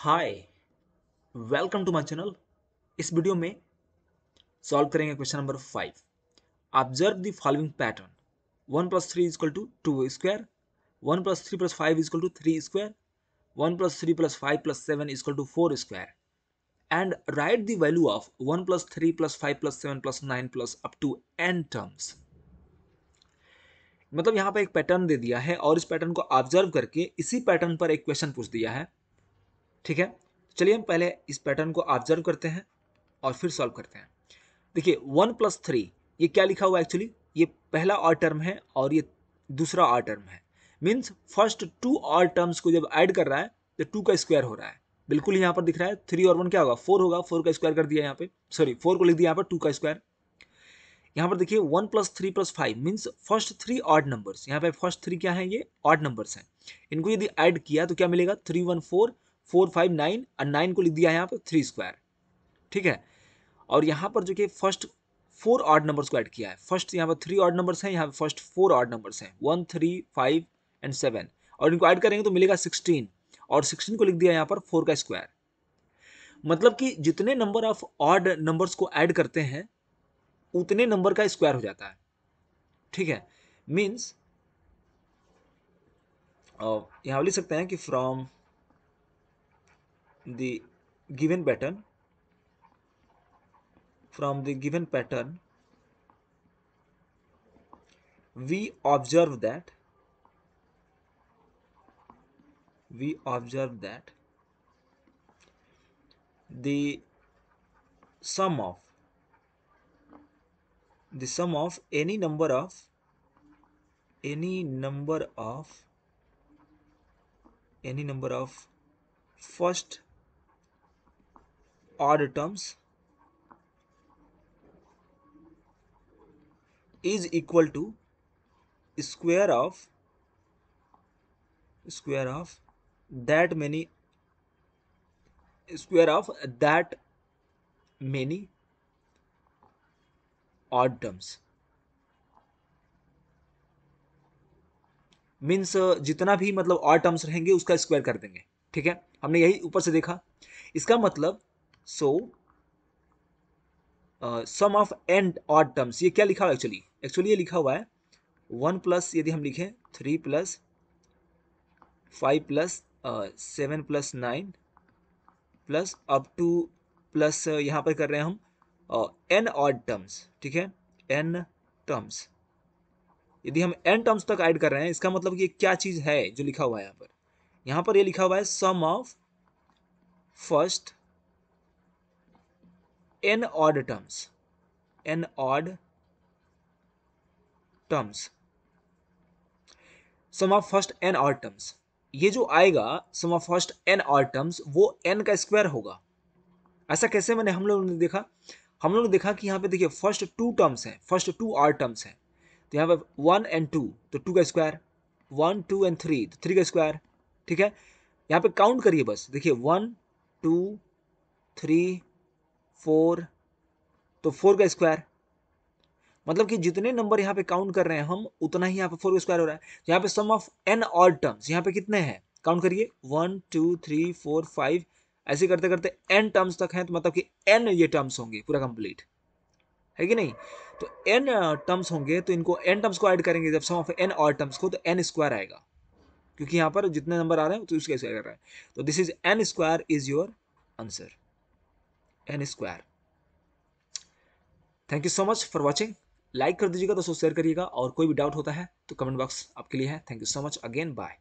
hi welcome to my channel इस video में solve करेंगे question number five observe the following pattern one plus three is equal to two square one plus three plus five is equal to three square one plus three plus five plus seven is equal to four square and write the value of one plus three plus five plus seven plus nine plus up to n terms मतलब यहाँ पर एक pattern दे दिया है और इस pattern को observe करके इसी पैटर्न पर एक क्वेश्चन पूछ दिया है ठीक है चलिए हम पहले इस पैटर्न को ऑब्जर्व करते हैं और फिर सॉल्व करते हैं देखिए वन प्लस थ्री ये क्या लिखा हुआ एक्चुअली ये पहला और टर्म है और ये दूसरा और टर्म है मीन्स फर्स्ट टू और टर्म्स को जब ऐड कर रहा है तो टू का स्क्वायर हो रहा है बिल्कुल यहाँ पर दिख रहा है थ्री और वन क्या होगा फोर होगा फोर का स्क्वायर कर दिया यहाँ पे सॉरी फोर को लिख दिया यहाँ पर टू का स्क्वायर यहाँ पर देखिए one plus three plus five means first three odd numbers यहाँ पे फर्स्ट थ्री क्या है ये ऑड नंबर्स हैं इनको यदि ऐड किया तो क्या मिलेगा three one four four five nine और नाइन को लिख दिया है यहाँ पर थ्री स्क्वायर ठीक है और यहाँ पर जो कि फर्स्ट फोर ऑर्ड नंबर्स को ऐड किया है फर्स्ट यहाँ पर थ्री ऑर्ड नंबर्स हैं यहाँ पर फर्स्ट फोर ऑर्ड नंबर्स हैं one three five and seven और इनको ऐड करेंगे तो मिलेगा सिक्सटीन और सिक्सटीन को लिख दिया यहाँ पर फोर का स्क्वायर मतलब कि जितने नंबर ऑफ ऑर्ड नंबर्स को ऐड करते हैं उतने नंबर का स्क्वायर हो जाता है ठीक है मीन्स यहाँ लिख सकते हैं कि from the given pattern from the given pattern we observe that we observe that the sum of the sum of any number of any number of any number of first odd terms is equal to square of square of that many square of that many odd terms means जितना भी मतलब odd terms रहेंगे उसका square कर देंगे ठीक है हमने यही ऊपर से देखा इसका मतलब so sum of n odd terms ये क्या लिखा हुआ एक्चुअली एक्चुअली ये लिखा हुआ है वन प्लस यदि हम लिखें three plus five plus seven plus nine plus up to plus यहाँ पर कर रहे हैं हम एन ऑड टर्म्स ठीक है एन टर्म्स यदि हम एन टर्म्स तक ऐड कर रहे हैं इसका मतलब ये क्या चीज़ है जो लिखा हुआ है यहाँ पर यहाँ पर ये लिखा हुआ है sum of first n odd terms n odd terms sum of first n odd terms ये जो आएगा sum of first n odd terms वो एन का स्क्वायर होगा ऐसा कैसे मैंने हम लोगों ने देखा हम लोगों ने देखा कि यहाँ पे देखिए फर्स्ट टू टर्म्स हैं फर्स्ट टू आर टर्म्स हैं तो यहाँ पे वन एंड टू तो टू का square one two and three तो थ्री का स्क्वायर ठीक है यहाँ पे काउंट करिए बस देखिए वन टू थ्री फोर तो फोर का स्क्वायर मतलब कि जितने नंबर यहाँ पे काउंट कर रहे हैं हम उतना ही यहाँ पे फोर का स्क्वायर हो रहा है यहाँ पे sum of n all terms यहाँ पे कितने हैं काउंट करिए one two three four five ऐसे करते करते एन टर्म्स तक हैं तो मतलब कि एन ये टर्म्स होंगे पूरा कंप्लीट है कि नहीं तो एन टर्म्स होंगे तो इनको एन टर्म्स को ऐड करेंगे जब sum of n all terms को तो एन स्क्वायर आएगा क्योंकि यहाँ पर जितने नंबर आ रहे हैं तो उसके स्क्वायर कर रहा है तो this is n square is your answer n square thank you so much for watching like कर दीजिएगा दोस्तों शेयर करिएगा और कोई भी डाउट होता है तो कमेंट बॉक्स आपके लिए है thank you so much again bye